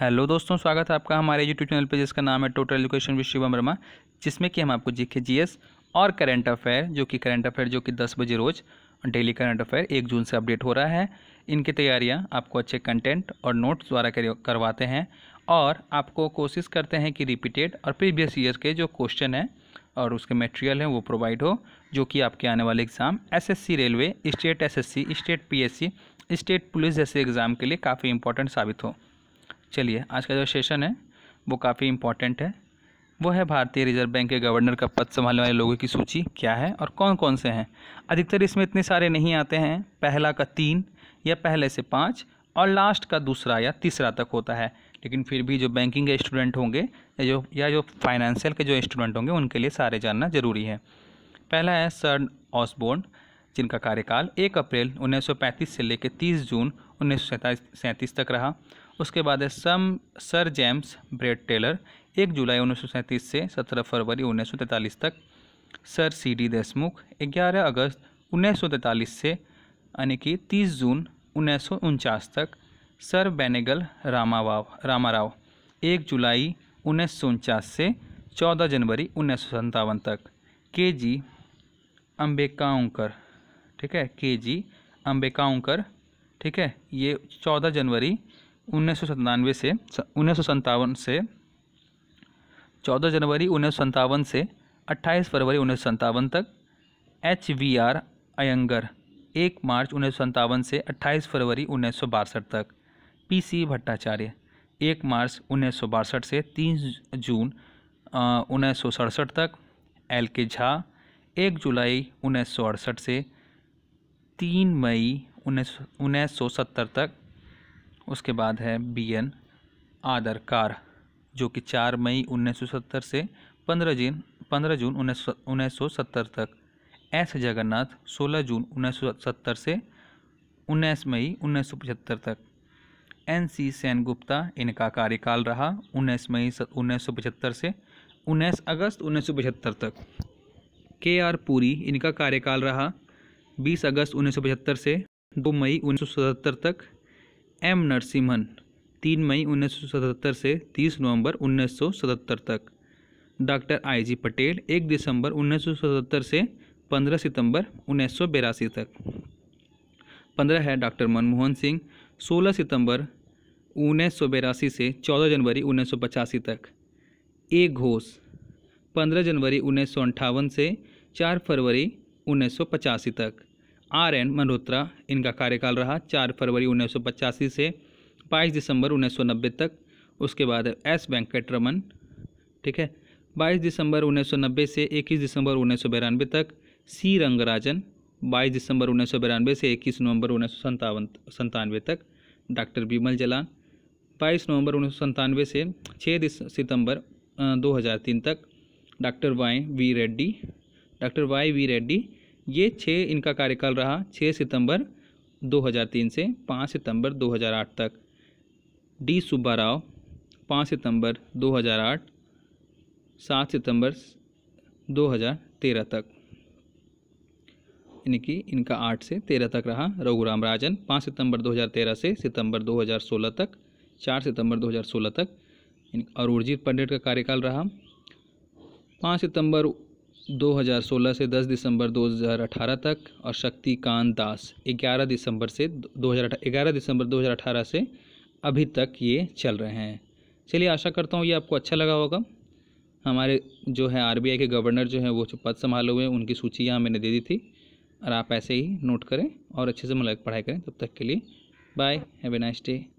hello दोस्तों स्वागत है आपका हमारे यूट्यूब चैनल पे जिसका नाम है total education with Shivam Verma जिसमें कि हम आपको जीके जीएस और करंट अफेयर जो कि करंट अफेयर जो कि दस बजे रोज़ डेली करंट अफेयर एक जून से अपडेट हो रहा है इनकी तैयारियाँ आपको अच्छे कंटेंट और नोट्स द्वारा करवाते हैं और आपको कोशिश करते हैं कि रिपीटेड और प्रीवियस ईयर के जो क्वेश्चन हैं और उसके मटेरियल हैं वो प्रोवाइड हो जो कि आपके आने वाले एग्ज़ाम एस रेलवे स्टेट एस स्टेट पी स्टेट पुलिस जैसे एग्ज़ाम के लिए काफ़ी इंपॉर्टेंट साबित हो चलिए आज का जो सेशन है वो काफ़ी इंपॉर्टेंट है वो है भारतीय रिजर्व बैंक के गवर्नर का पद संभालने वाले लोगों की सूची क्या है और कौन कौन से हैं अधिकतर इसमें इतने सारे नहीं आते हैं पहला का तीन या पहले से पाँच और लास्ट का दूसरा या तीसरा तक होता है लेकिन फिर भी जो बैंकिंग के स्टूडेंट होंगे या जो या जो फाइनेंशियल के जो स्टूडेंट होंगे उनके लिए सारे जानना जरूरी है पहला है सर ऑसबोर्न जिनका कार्यकाल 1 अप्रैल 1935 से लेकर 30 जून उन्नीस तक रहा उसके बाद है सम सर जेम्स ब्रेड टेलर एक जुलाई उन्नीस से सत्रह फरवरी उन्नीस तक सर सी डी देशमुख ग्यारह अगस्त उन्नीस से यानी कि तीस जून उन्नीस तक सर बैनेगल रामावाव रामाराव एक जुलाई उन्नीस से चौदह जनवरी उन्नीस तक के जी अम्बेकाउंकर ठीक है के जी अम्बेकाउंकर ठीक है ये चौदह जनवरी उन्नीस से उन्नीस से चौदह जनवरी उन्नीस से अट्ठाईस फरवरी उन्नीस तक एच वी आर अयंगर एक मार्च उन्नीस से 28 फरवरी उन्नीस तक पी सी भट्टाचार्य एक मार्च उन्नीस से 3 जून उन्नीस तक एल के झा एक जुलाई उन्नीस से 3 मई उन्नीस तक उसके बाद है बी एन आदर कार जो कि 4 मई 1970 से 15 जून 15 जून उन्नीस तक एस जगन्नाथ 16 जून 1970 से 19 मई 1975 तक एन सी गुप्ता इनका कार्यकाल रहा 19 मई उन्नीस से 19 अगस्त उन्नीस तक के आर पुरी इनका कार्यकाल रहा 20 अगस्त उन्नीस से 2 मई उन्नीस तक एम नरसिम्हन तीन मई 1977 से 30 नवंबर 1977 तक डॉक्टर आईजी पटेल एक दिसंबर 1977 से 15 सितंबर उन्नीस तक पंद्रह है डॉक्टर मनमोहन सिंह 16 सितंबर उन्नीस से 14 जनवरी उन्नीस तक ए घोष 15 जनवरी उन्नीस से 4 फरवरी उन्नीस तक आर एन मल्होत्रा इनका कार्यकाल रहा चार फरवरी उन्नीस से बाईस दिसंबर उन्नीस तक उसके बाद एस वेंकट रमन ठीक है बाईस दिसंबर 1990 से 21 दिसंबर उन्नीस तक सी रंगराजन बाईस दिसंबर उन्नीस से 21 नवंबर उन्नीस सौ तक डॉक्टर बीमल जलान बाईस नवंबर उन्नीस से 6 सितंबर 2003 तक doctor Y V Reddy doctor Y V Reddy ये छः इनका कार्यकाल रहा छः सितंबर 2003 से पाँच सितंबर 2008 तक डी सुब्बा राव पाँच सितंबर 2008 सात सितंबर 2013 तक यानी कि इनका आठ से तेरह तक रहा रघुराम राजन पाँच सितंबर 2013 से सितंबर 2016 तक चार सितंबर 2016 तक और उर्जित पंडित का कार्यकाल रहा पाँच सितंबर 2016 से 10 दिसंबर 2018 तक और शक्तिकांत दास 11 दिसंबर से 2018 ग्यारह दिसंबर 2018 से अभी तक ये चल रहे हैं चलिए आशा करता हूँ ये आपको अच्छा लगा होगा हमारे जो है आरबीआई के गवर्नर जो हैं वो जो पद संभाले हुए हैं उनकी सूची यहाँ मैंने दे दी थी और आप ऐसे ही नोट करें और अच्छे से मुलाक मतलब पढ़ाई करें तब तक के लिए बाय हैवे नाइस डे